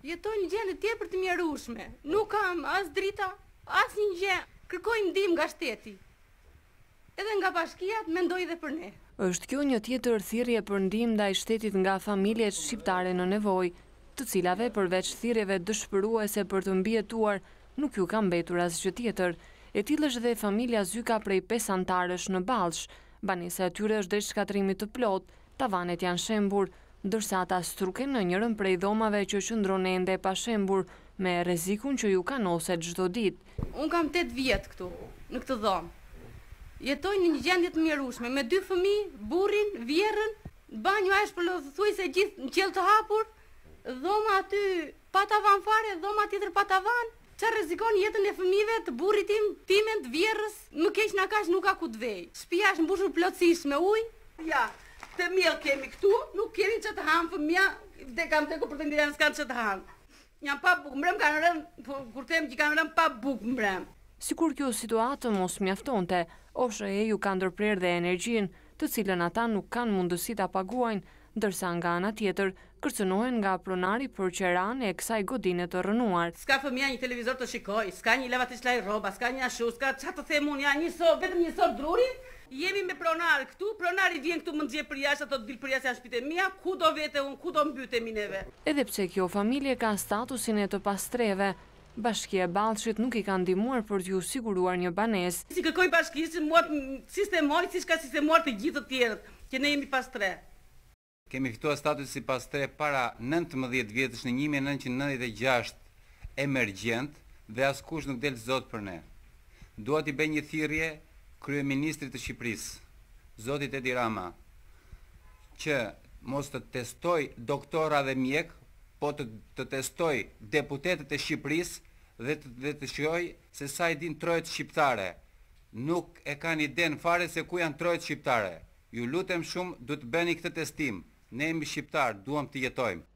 Jetoj një gjenë tje për të mjerushme. Nuk kam as drita, as një gjenë. Kërkoj në nga shteti. Edhe nga bashkijat, mendoj edhe dhe për ne. Êshtë kjo një tjetër thirje për ndim dhe i shtetit nga familje shqiptare në nevoj, të cilave përveç thirjeve dëshpëruese për të mbjetuar, nuk ju kam betur asë që tjetër. E është dhe familja zyka prej pes antarësh në Ballsh. Banesa e tyre është dhe shkatrimit të plot, tavanet janë shembur, ndërsa ata struken në njërën prej dhomave që qëndronë ende pashembur me rezikun që ju ka noset gjdo dit. Unë kam 8 vjetë këtu, në këtë dhomë. Jetoj në një gjendit mjerushme, me dy fëmi, burin, vjerën, banjo a e shpëllëthuj se gjithë në qelë të hapur, dhoma aty patavan fare, dhoma tjetër van, që rezikon jetën e fëmive të burritim, timen të vjerës, më kesh në akash nuk ka ku të vej. Shpia është mbushur plotësish me ujë. Ja, të mirë kemi këtu, nuk keni që të hanë fëmija, dhe kam të për të ndire në skanë që të hanë. Njën pa bukë mbrem, kanë rënë, po, kur temë që kanë rënë pa bukë mbrem. Si kur kjo situatë mos mjaftonte, të, oshë e ju kanë dërprer dhe energjin, të cilën ata nuk kanë mundësi të apaguajnë, ndërsa nga ana tjetër, kërcënohen nga pronari për qeran e kësaj godinë të rënuar. Ska fëmija një televizor të shikoj, ska një levat i roba, ska një ashu, ska qatë të themun, ja një vetëm një sorë drurit, jemi me pronar këtu, pronari vjen këtu më nxjerr për jashtë, ato dil për jashtë janë shtëpitë mia, ku do vete un, ku do mbytemi neve. Edhe pse kjo familje ka statusin e të pastreve, Bashkia e Ballshit nuk i ka ndihmuar për t'ju siguruar një banesë. Si kërkoi bashkisë, muat sistemoj, siç ka sistemuar të gjithë të tjerët, që ne jemi pastre. Kemi fituar status si pastre para 19 vjetësh në 1996 emergjent dhe askush nuk del zot për ne. Dua t'i bëj një thirrje krye ministri të Shqipërisë, Zotit Edi Rama, që mos të testoj doktora dhe mjek, po të, të testoj deputetet e Shqipërisë dhe të, dhe të shqoj se sa i din trojtë shqiptare. Nuk e ka një den fare se ku janë trojtë shqiptare. Ju lutem shumë du të bëni këtë testim. Ne jemi shqiptarë, duham të jetojmë.